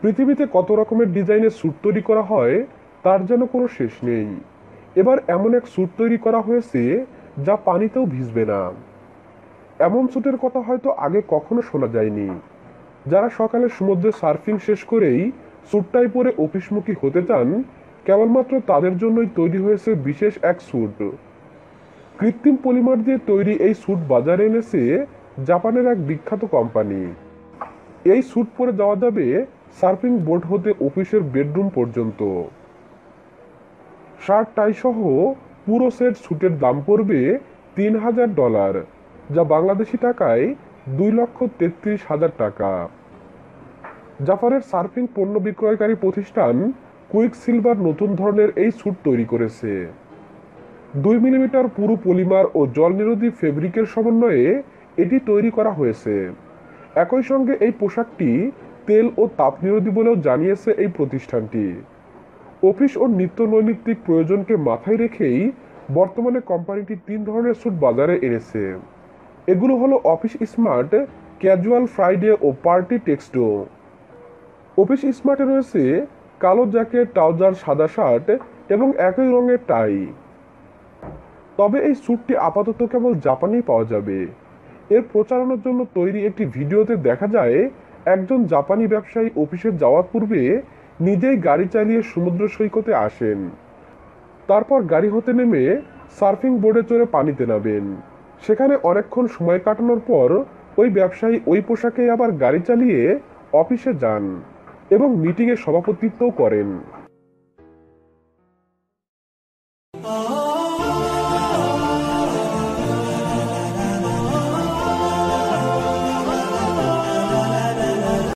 পৃথিবীতে কত রকমের ডিজাইনের স্যুট তৈরি করা হয় তার যেন কোনো শেষ নেই এবার এমন এক স্যুট তৈরি করা হয়েছে যা পানিতেও ভিজবে না এমন স্যুটের কথা হয়তো আগে কখনো শোনা যায়নি যারা সকালে সমুদ্রে সার্ফিং শেষ করেই স্যুটটাই পরে অফিসমুখী হতে চান কেবলমাত্র তাদের জন্যই তৈরি হয়েছে বিশেষ এক স্যুট কৃত্রিম পলিমার দিয়ে তৈরি এই স্যুট বাজারে এনেছে জাপানের এক বিখ্যাত কোম্পানি এই স্যুট পরে যাওয়া যাবে সার্ফিং বোর্ড হতে অফিসের বেডরুম পর্যন্ত শার্ট টাই সহ পুরো সেট স্যুটের দাম পড়বে তিন হাজার ডলার যা বাংলাদেশি টাকায় দুই লক্ষ তেত্রিশ হাজার টাকা জাপানের সার্ফিং পণ্য বিক্রয়কারী প্রতিষ্ঠান কুইক সিলভার নতুন ধরনের এই স্যুট তৈরি করেছে দুই মিলিমিটার পুরু পলিমার ও জল নিরোধী ফেব্রিকের সমন্বয়ে এটি তৈরি করা হয়েছে একই সঙ্গে এই পোশাকটি তেল ও তাপ নিরোধী বলেও জানিয়েছে এই প্রতিষ্ঠানটি অফিস ও নিত্য নৈমিত্তিক প্রয়োজনকে মাথায় রেখেই বর্তমানে কোম্পানিটি তিন ধরনের স্যুট বাজারে এনেছে এগুলো হলো অফিস স্মার্ট ক্যাজুয়াল ফ্রাইডে ও পার্টি টেক্সটো অফিস স্মার্টে রয়েছে কালো জ্যাকেট ট্রাউজার সাদা শার্ট এবং একই রঙের টাই তবে এই স্যুটটি আপাতত কেবল জাপানেই পাওয়া যাবে এর প্রচারণার জন্য তৈরি একটি ভিডিওতে দেখা যায় একজন জাপানি ব্যবসায়ী অফিসে যাওয়ার পূর্বে নিজেই গাড়ি চালিয়ে সমুদ্র সৈকতে আসেন তারপর গাড়ি হতে নেমে সার্ফিং বোর্ডে চড়ে পানিতে নামেন সেখানে অনেকক্ষণ সময় কাটানোর পর ওই ব্যবসায়ী ওই পোশাকে আবার গাড়ি চালিয়ে অফিসে যান এবং মিটিংয়ের সভাপতিত্বও করেন